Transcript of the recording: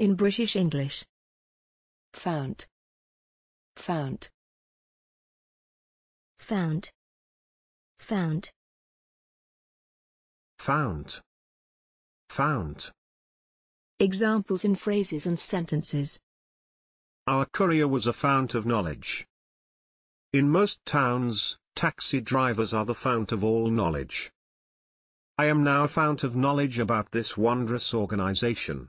in British English. Fount. Fount. Fount. Fount. Fount. Fount. Examples in phrases and sentences. Our courier was a fount of knowledge. In most towns, taxi drivers are the fount of all knowledge. I am now a fount of knowledge about this wondrous organization.